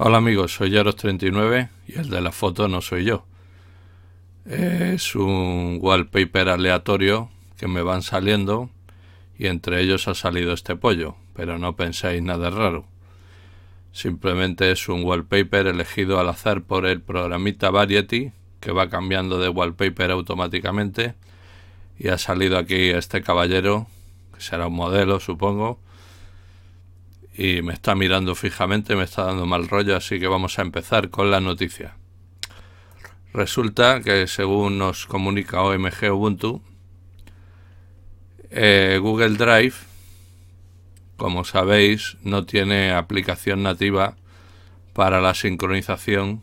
Hola amigos, soy Yaros39 y el de la foto no soy yo. Es un wallpaper aleatorio que me van saliendo y entre ellos ha salido este pollo, pero no penséis nada raro. Simplemente es un wallpaper elegido al azar por el programita Variety que va cambiando de wallpaper automáticamente y ha salido aquí este caballero, que será un modelo supongo, y me está mirando fijamente, me está dando mal rollo, así que vamos a empezar con la noticia. Resulta que según nos comunica OMG Ubuntu, eh, Google Drive, como sabéis, no tiene aplicación nativa para la sincronización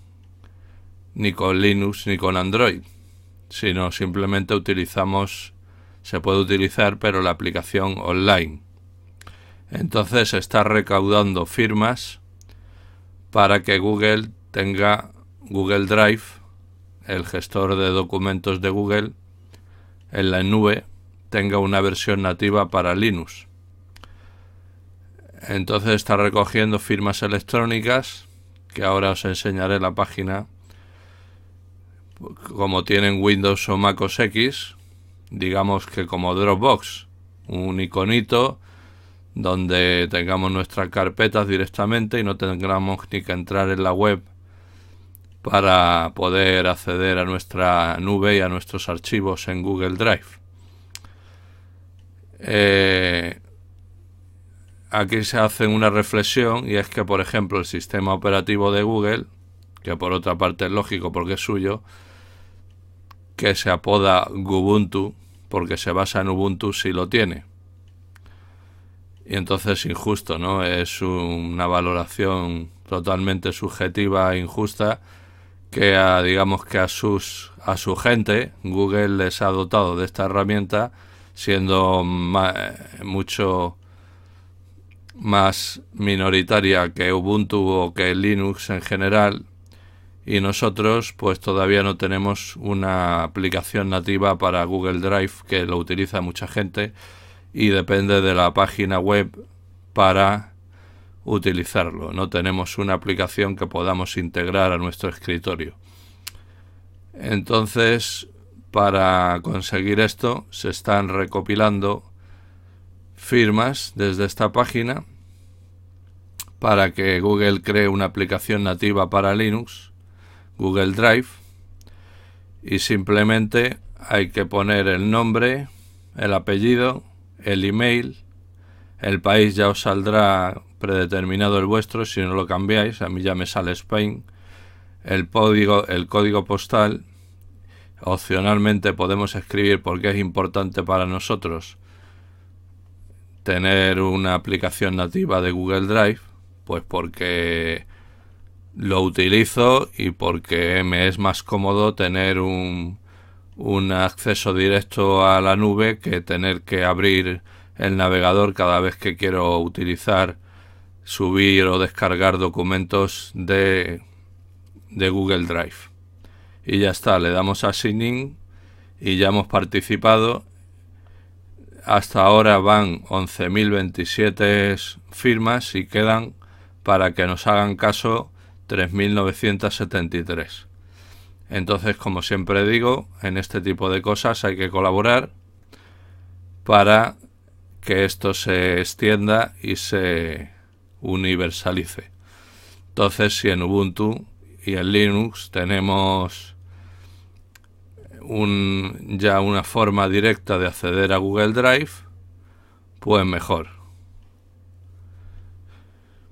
ni con Linux ni con Android, sino simplemente utilizamos, se puede utilizar, pero la aplicación online entonces está recaudando firmas para que Google tenga Google Drive, el gestor de documentos de Google, en la nube, tenga una versión nativa para Linux. Entonces está recogiendo firmas electrónicas, que ahora os enseñaré la página, como tienen Windows o macos X, digamos que como Dropbox, un iconito donde tengamos nuestras carpetas directamente y no tengamos ni que entrar en la web para poder acceder a nuestra nube y a nuestros archivos en Google Drive. Eh, aquí se hace una reflexión y es que, por ejemplo, el sistema operativo de Google, que por otra parte es lógico porque es suyo, que se apoda Ubuntu, porque se basa en Ubuntu si lo tiene y entonces injusto, ¿no? Es una valoración totalmente subjetiva e injusta que a, digamos que a sus a su gente Google les ha dotado de esta herramienta siendo mucho más minoritaria que Ubuntu o que Linux en general y nosotros pues todavía no tenemos una aplicación nativa para Google Drive que lo utiliza mucha gente y depende de la página web para utilizarlo. No tenemos una aplicación que podamos integrar a nuestro escritorio. Entonces, para conseguir esto, se están recopilando firmas desde esta página para que Google cree una aplicación nativa para Linux, Google Drive, y simplemente hay que poner el nombre, el apellido, el email, el país ya os saldrá predeterminado el vuestro si no lo cambiáis, a mí ya me sale Spain, el código, el código postal, opcionalmente podemos escribir porque es importante para nosotros tener una aplicación nativa de Google Drive, pues porque lo utilizo y porque me es más cómodo tener un un acceso directo a la nube que tener que abrir el navegador cada vez que quiero utilizar, subir o descargar documentos de, Google Drive. Y ya está, le damos a Signing y ya hemos participado. Hasta ahora van 11.027 firmas y quedan, para que nos hagan caso, 3.973. Entonces, como siempre digo, en este tipo de cosas hay que colaborar para que esto se extienda y se universalice. Entonces, si en Ubuntu y en Linux tenemos ya una forma directa de acceder a Google Drive, pues mejor.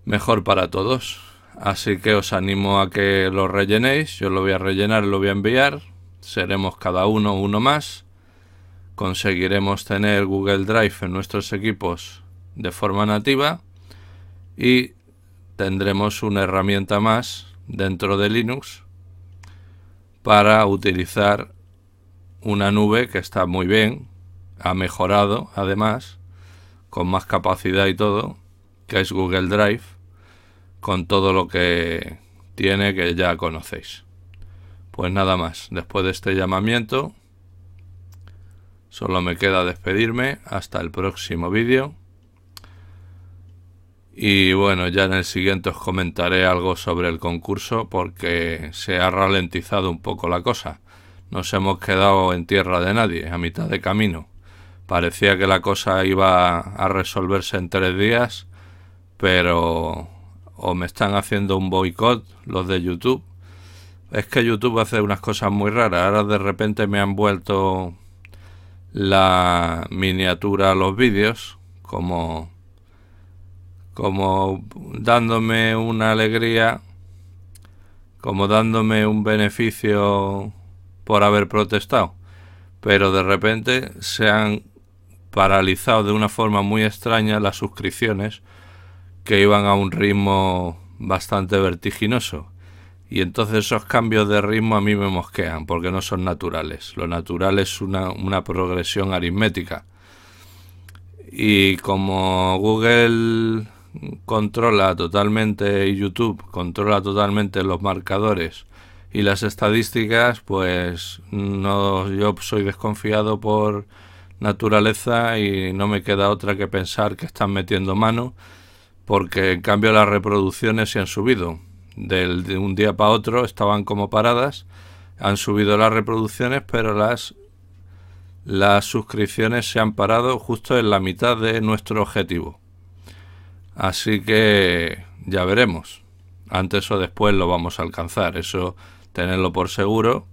Mejor para todos. Así que os animo a que lo rellenéis. Yo lo voy a rellenar, lo voy a enviar. Seremos cada uno uno más. Conseguiremos tener Google Drive en nuestros equipos de forma nativa y tendremos una herramienta más dentro de Linux para utilizar una nube que está muy bien, ha mejorado además, con más capacidad y todo, que es Google Drive con todo lo que tiene que ya conocéis. Pues nada más, después de este llamamiento, solo me queda despedirme hasta el próximo vídeo. Y bueno, ya en el siguiente os comentaré algo sobre el concurso porque se ha ralentizado un poco la cosa. Nos hemos quedado en tierra de nadie, a mitad de camino. Parecía que la cosa iba a resolverse en tres días, pero me están haciendo un boicot los de YouTube. Es que YouTube hace unas cosas muy raras. Ahora de repente me han vuelto la miniatura a los vídeos como como dándome una alegría, como dándome un beneficio por haber protestado. Pero de repente se han paralizado de una forma muy extraña las suscripciones que iban a un ritmo bastante vertiginoso. Y entonces esos cambios de ritmo a mí me mosquean, porque no son naturales. Lo natural es una, una progresión aritmética. Y como Google controla totalmente y YouTube controla totalmente los marcadores y las estadísticas, pues no yo soy desconfiado por naturaleza y no me queda otra que pensar que están metiendo mano porque en cambio las reproducciones se han subido. Del, de un día para otro estaban como paradas, han subido las reproducciones, pero las, las suscripciones se han parado justo en la mitad de nuestro objetivo. Así que ya veremos. Antes o después lo vamos a alcanzar, eso tenerlo por seguro.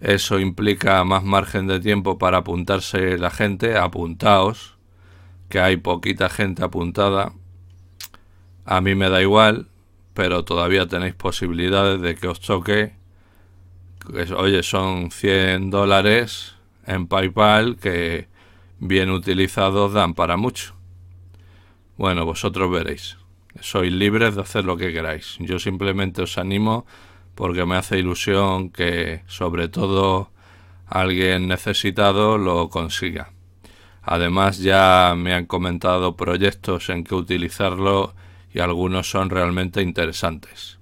Eso implica más margen de tiempo para apuntarse la gente, apuntaos, que hay poquita gente apuntada a mí me da igual, pero todavía tenéis posibilidades de que os toque. oye, son 100 dólares en PayPal que bien utilizados dan para mucho. Bueno, vosotros veréis. Sois libres de hacer lo que queráis. Yo simplemente os animo porque me hace ilusión que sobre todo alguien necesitado lo consiga. Además ya me han comentado proyectos en que utilizarlo y algunos son realmente interesantes.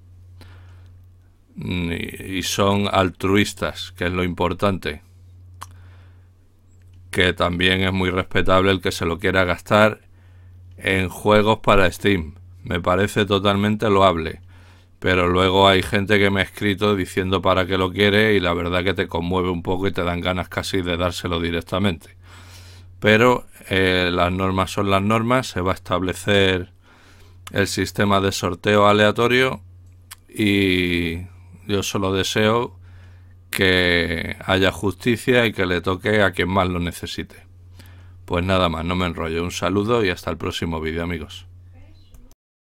Mm, y son altruistas, que es lo importante. Que también es muy respetable el que se lo quiera gastar en juegos para Steam. Me parece totalmente loable. Pero luego hay gente que me ha escrito diciendo para qué lo quiere y la verdad que te conmueve un poco y te dan ganas casi de dárselo directamente. Pero eh, las normas son las normas, se va a establecer el sistema de sorteo aleatorio y yo solo deseo que haya justicia y que le toque a quien más lo necesite. Pues nada más, no me enrollo. Un saludo y hasta el próximo vídeo amigos.